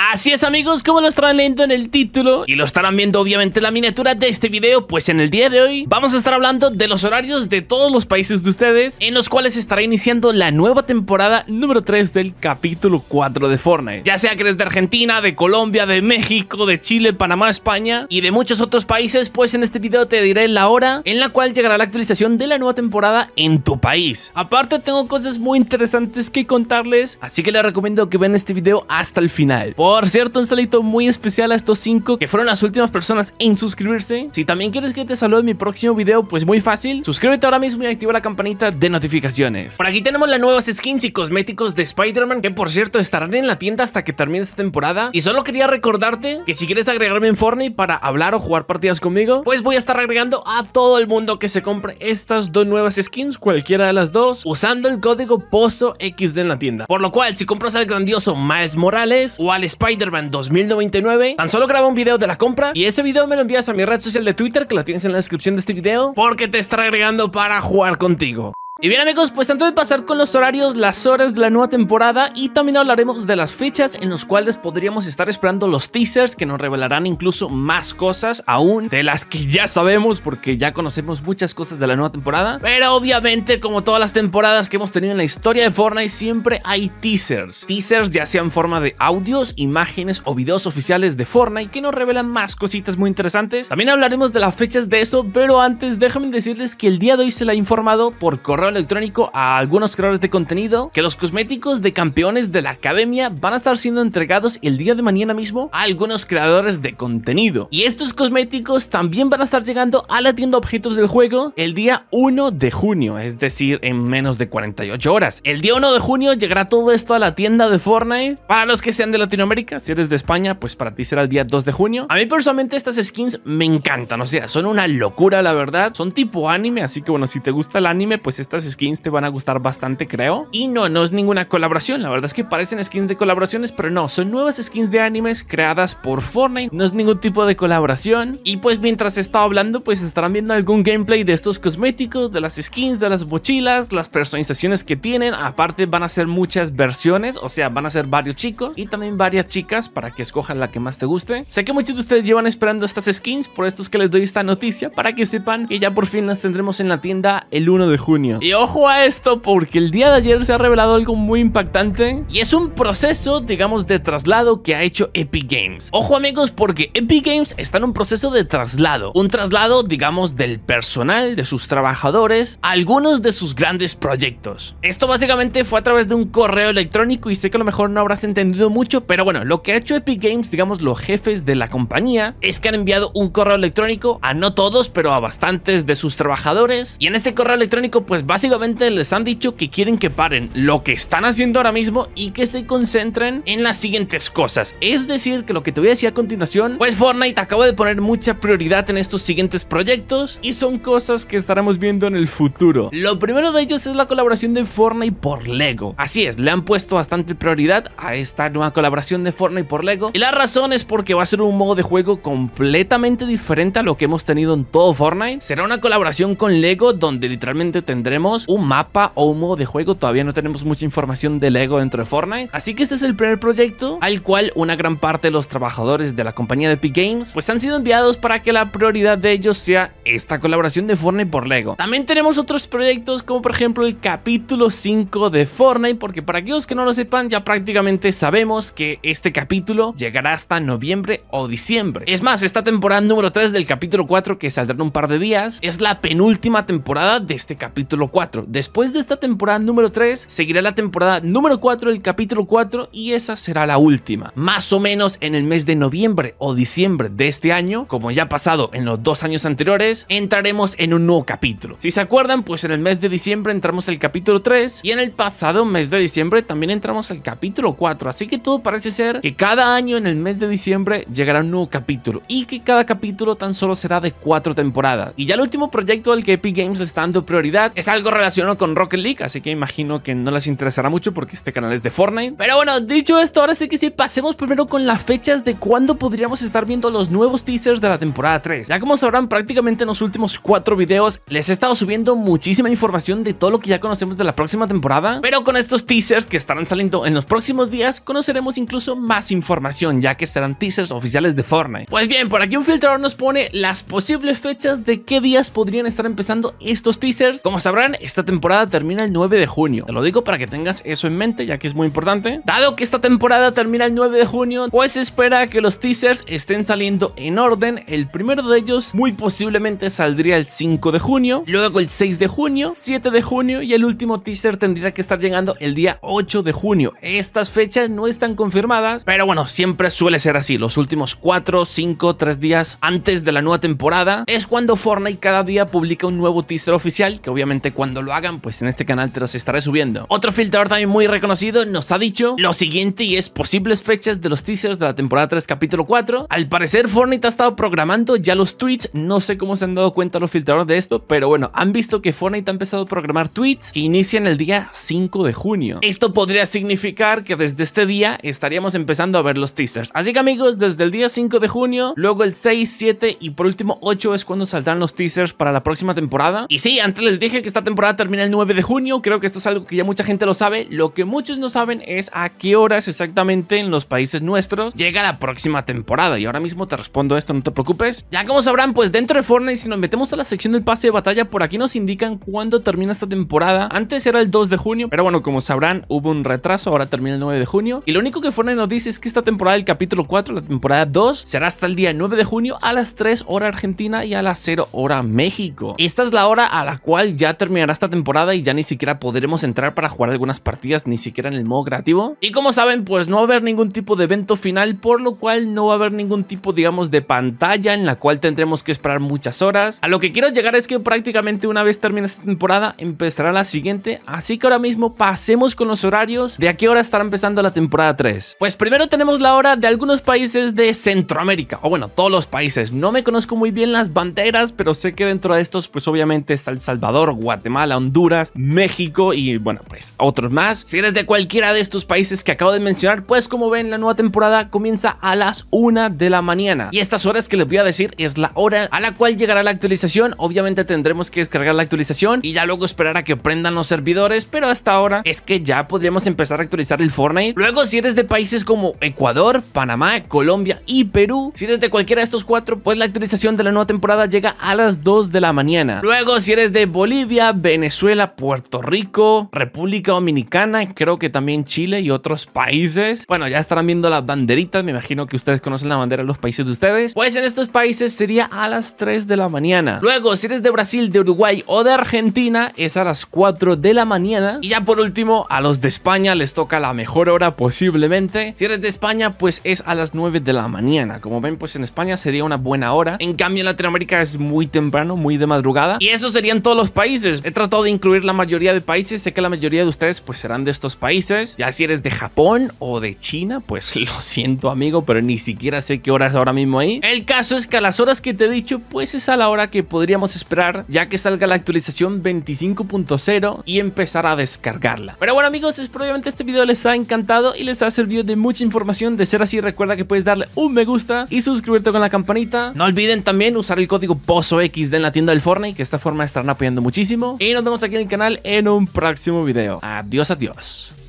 Así es amigos, como lo estarán leyendo en el título y lo estarán viendo obviamente en la miniatura de este video, pues en el día de hoy vamos a estar hablando de los horarios de todos los países de ustedes en los cuales estará iniciando la nueva temporada número 3 del capítulo 4 de Fortnite. Ya sea que eres de Argentina, de Colombia, de México, de Chile, Panamá, España y de muchos otros países, pues en este video te diré la hora en la cual llegará la actualización de la nueva temporada en tu país. Aparte tengo cosas muy interesantes que contarles, así que les recomiendo que vean este video hasta el final. Por cierto, un saludito muy especial a estos cinco que fueron las últimas personas en suscribirse. Si también quieres que te salude en mi próximo video, pues muy fácil. Suscríbete ahora mismo y activa la campanita de notificaciones. Por aquí tenemos las nuevas skins y cosméticos de Spider-Man, que por cierto estarán en la tienda hasta que termine esta temporada. Y solo quería recordarte que si quieres agregarme en Fortnite para hablar o jugar partidas conmigo, pues voy a estar agregando a todo el mundo que se compre estas dos nuevas skins, cualquiera de las dos, usando el código POZOXD en la tienda. Por lo cual, si compras al grandioso Miles Morales o al Spider-Man 2099. Tan solo graba un video de la compra y ese video me lo envías a mi red social de Twitter que la tienes en la descripción de este video porque te estaré agregando para jugar contigo. Y bien amigos, pues antes de pasar con los horarios, las horas de la nueva temporada y también hablaremos de las fechas en las cuales podríamos estar esperando los teasers que nos revelarán incluso más cosas aún de las que ya sabemos porque ya conocemos muchas cosas de la nueva temporada. Pero obviamente como todas las temporadas que hemos tenido en la historia de Fortnite siempre hay teasers. Teasers ya sean en forma de audios, imágenes o videos oficiales de Fortnite que nos revelan más cositas muy interesantes. También hablaremos de las fechas de eso, pero antes déjame decirles que el día de hoy se la he informado por correo electrónico a algunos creadores de contenido que los cosméticos de campeones de la academia van a estar siendo entregados el día de mañana mismo a algunos creadores de contenido. Y estos cosméticos también van a estar llegando a la tienda objetos del juego el día 1 de junio, es decir, en menos de 48 horas. El día 1 de junio llegará todo esto a la tienda de Fortnite. Para los que sean de Latinoamérica, si eres de España, pues para ti será el día 2 de junio. A mí personalmente estas skins me encantan, o sea, son una locura la verdad. Son tipo anime, así que bueno, si te gusta el anime, pues estas skins te van a gustar bastante, creo. Y no, no es ninguna colaboración. La verdad es que parecen skins de colaboraciones, pero no. Son nuevas skins de animes creadas por Fortnite. No es ningún tipo de colaboración. Y pues mientras estaba hablando, pues estarán viendo algún gameplay de estos cosméticos, de las skins, de las mochilas, las personalizaciones que tienen. Aparte van a ser muchas versiones, o sea, van a ser varios chicos y también varias chicas para que escojan la que más te guste. Sé que muchos de ustedes llevan esperando estas skins, por esto es que les doy esta noticia para que sepan que ya por fin las tendremos en la tienda el 1 de junio ojo a esto porque el día de ayer se ha revelado algo muy impactante y es un proceso, digamos, de traslado que ha hecho Epic Games. Ojo amigos porque Epic Games está en un proceso de traslado, un traslado, digamos, del personal, de sus trabajadores, a algunos de sus grandes proyectos. Esto básicamente fue a través de un correo electrónico y sé que a lo mejor no habrás entendido mucho, pero bueno, lo que ha hecho Epic Games, digamos, los jefes de la compañía, es que han enviado un correo electrónico a no todos, pero a bastantes de sus trabajadores y en ese correo electrónico pues va Básicamente les han dicho que quieren que paren lo que están haciendo ahora mismo y que se concentren en las siguientes cosas. Es decir, que lo que te voy a decir a continuación, pues Fortnite acaba de poner mucha prioridad en estos siguientes proyectos y son cosas que estaremos viendo en el futuro. Lo primero de ellos es la colaboración de Fortnite por Lego. Así es, le han puesto bastante prioridad a esta nueva colaboración de Fortnite por Lego y la razón es porque va a ser un modo de juego completamente diferente a lo que hemos tenido en todo Fortnite. Será una colaboración con Lego donde literalmente tendremos un mapa o un modo de juego, todavía no tenemos mucha información de Lego dentro de Fortnite. Así que este es el primer proyecto al cual una gran parte de los trabajadores de la compañía de Epic Games pues han sido enviados para que la prioridad de ellos sea esta colaboración de Fortnite por Lego. También tenemos otros proyectos como por ejemplo el capítulo 5 de Fortnite porque para aquellos que no lo sepan ya prácticamente sabemos que este capítulo llegará hasta noviembre o diciembre. Es más, esta temporada número 3 del capítulo 4 que saldrá en un par de días es la penúltima temporada de este capítulo 4. Después de esta temporada número 3, seguirá la temporada número 4, el capítulo 4, y esa será la última. Más o menos en el mes de noviembre o diciembre de este año, como ya ha pasado en los dos años anteriores, entraremos en un nuevo capítulo. Si se acuerdan, pues en el mes de diciembre entramos al capítulo 3 y en el pasado mes de diciembre también entramos al capítulo 4. Así que todo parece ser que cada año en el mes de diciembre llegará un nuevo capítulo y que cada capítulo tan solo será de 4 temporadas. Y ya el último proyecto al que Epic Games está dando prioridad es algo algo relacionado con Rocket League, así que imagino que no les interesará mucho porque este canal es de Fortnite. Pero bueno, dicho esto, ahora sí que sí, pasemos primero con las fechas de cuándo podríamos estar viendo los nuevos teasers de la temporada 3. Ya como sabrán, prácticamente en los últimos cuatro videos les he estado subiendo muchísima información de todo lo que ya conocemos de la próxima temporada, pero con estos teasers que estarán saliendo en los próximos días, conoceremos incluso más información, ya que serán teasers oficiales de Fortnite. Pues bien, por aquí un filtrador nos pone las posibles fechas de qué días podrían estar empezando estos teasers. Como sabrán, esta temporada termina el 9 de junio. Te lo digo para que tengas eso en mente, ya que es muy importante. Dado que esta temporada termina el 9 de junio, pues espera que los teasers estén saliendo en orden. El primero de ellos muy posiblemente saldría el 5 de junio, luego el 6 de junio, 7 de junio y el último teaser tendría que estar llegando el día 8 de junio. Estas fechas no están confirmadas, pero bueno, siempre suele ser así. Los últimos 4, 5, 3 días antes de la nueva temporada es cuando Fortnite cada día publica un nuevo teaser oficial que obviamente cuando lo hagan, pues en este canal te los estaré subiendo. Otro filtrador también muy reconocido nos ha dicho lo siguiente y es posibles fechas de los teasers de la temporada 3 capítulo 4. Al parecer Fortnite ha estado programando ya los tweets, no sé cómo se han dado cuenta los filtradores de esto, pero bueno, han visto que Fortnite ha empezado a programar tweets que inician el día 5 de junio. Esto podría significar que desde este día estaríamos empezando a ver los teasers. Así que amigos, desde el día 5 de junio, luego el 6, 7 y por último 8 es cuando saldrán los teasers para la próxima temporada. Y sí, antes les dije que está temporada termina el 9 de junio, creo que esto es algo que ya mucha gente lo sabe. Lo que muchos no saben es a qué horas exactamente en los países nuestros llega la próxima temporada. Y ahora mismo te respondo esto, no te preocupes. Ya como sabrán, pues dentro de Fortnite, si nos metemos a la sección del pase de batalla, por aquí nos indican cuándo termina esta temporada. Antes era el 2 de junio, pero bueno, como sabrán, hubo un retraso, ahora termina el 9 de junio. Y lo único que Fortnite nos dice es que esta temporada El capítulo 4, la temporada 2, será hasta el día 9 de junio a las 3 hora Argentina y a las 0 hora México. Esta es la hora a la cual ya termina terminará esta temporada y ya ni siquiera podremos entrar para jugar algunas partidas, ni siquiera en el modo creativo. Y como saben, pues no va a haber ningún tipo de evento final, por lo cual no va a haber ningún tipo, digamos, de pantalla en la cual tendremos que esperar muchas horas. A lo que quiero llegar es que prácticamente una vez termine esta temporada, empezará la siguiente, así que ahora mismo pasemos con los horarios de a qué hora estará empezando la temporada 3. Pues primero tenemos la hora de algunos países de Centroamérica, o bueno, todos los países. No me conozco muy bien las banderas, pero sé que dentro de estos, pues obviamente está El Salvador, Guatemala, Guatemala, Honduras, México y bueno, pues otros más. Si eres de cualquiera de estos países que acabo de mencionar, pues como ven, la nueva temporada comienza a las 1 de la mañana. Y estas horas que les voy a decir es la hora a la cual llegará la actualización. Obviamente tendremos que descargar la actualización y ya luego esperar a que prendan los servidores, pero hasta ahora es que ya podríamos empezar a actualizar el Fortnite. Luego, si eres de países como Ecuador, Panamá, Colombia y Perú, si eres de cualquiera de estos cuatro, pues la actualización de la nueva temporada llega a las 2 de la mañana. Luego, si eres de Bolivia, Venezuela, Puerto Rico, República Dominicana, creo que también Chile y otros países. Bueno, ya estarán viendo las banderitas, me imagino que ustedes conocen la bandera de los países de ustedes. Pues en estos países sería a las 3 de la mañana. Luego, si eres de Brasil, de Uruguay o de Argentina, es a las 4 de la mañana. Y ya por último, a los de España les toca la mejor hora posiblemente. Si eres de España, pues es a las 9 de la mañana. Como ven, pues en España sería una buena hora. En cambio, en Latinoamérica es muy temprano, muy de madrugada. Y sería serían todos los países he tratado de incluir la mayoría de países. Sé que la mayoría de ustedes pues serán de estos países. Ya si eres de Japón o de China, pues lo siento amigo, pero ni siquiera sé qué horas ahora mismo ahí. El caso es que a las horas que te he dicho, pues es a la hora que podríamos esperar ya que salga la actualización 25.0 y empezar a descargarla. Pero bueno amigos, espero que este video les ha encantado y les ha servido de mucha información. De ser así, recuerda que puedes darle un me gusta y suscribirte con la campanita. No olviden también usar el código POSOXD en la tienda del Fortnite, que de esta forma estarán apoyando muchísimo. Y nos vemos aquí en el canal en un próximo video. Adiós, adiós.